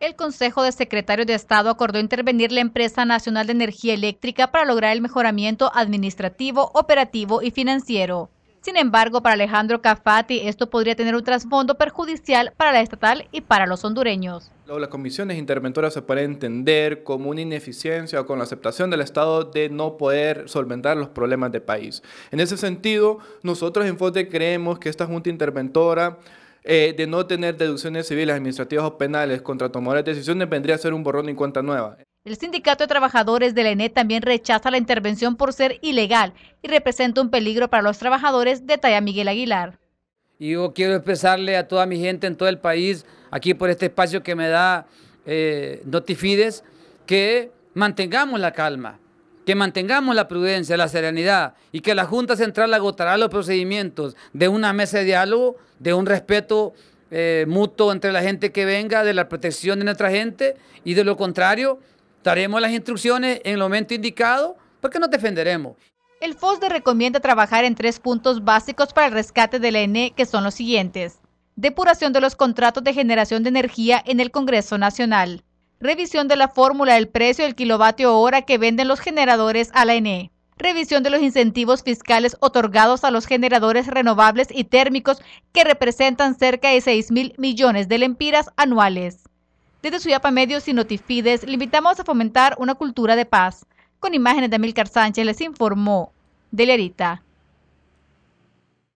El Consejo de Secretarios de Estado acordó intervenir la Empresa Nacional de Energía Eléctrica para lograr el mejoramiento administrativo, operativo y financiero. Sin embargo, para Alejandro Cafati esto podría tener un trasfondo perjudicial para la estatal y para los hondureños. Las comisiones interventoras se pueden entender como una ineficiencia o con la aceptación del Estado de no poder solventar los problemas del país. En ese sentido, nosotros en FOTE creemos que esta junta interventora eh, de no tener deducciones civiles, administrativas o penales contra tomadores de decisiones vendría a ser un borrón en cuenta nueva. El Sindicato de Trabajadores de la ENE también rechaza la intervención por ser ilegal y representa un peligro para los trabajadores, detalla Miguel Aguilar. yo quiero expresarle a toda mi gente en todo el país, aquí por este espacio que me da eh, Notifides, que mantengamos la calma, que mantengamos la prudencia, la serenidad y que la Junta Central agotará los procedimientos de una mesa de diálogo, de un respeto eh, mutuo entre la gente que venga, de la protección de nuestra gente y de lo contrario, daremos las instrucciones en el momento indicado porque nos defenderemos. El FOSDE recomienda trabajar en tres puntos básicos para el rescate del ENE, que son los siguientes. Depuración de los contratos de generación de energía en el Congreso Nacional Revisión de la fórmula del precio del kilovatio hora que venden los generadores a la ENE. Revisión de los incentivos fiscales otorgados a los generadores renovables y térmicos que representan cerca de 6 mil millones de lempiras anuales. Desde Suyapa Medios y Notifides le invitamos a fomentar una cultura de paz. Con imágenes de Milcar Sánchez les informó Delerita.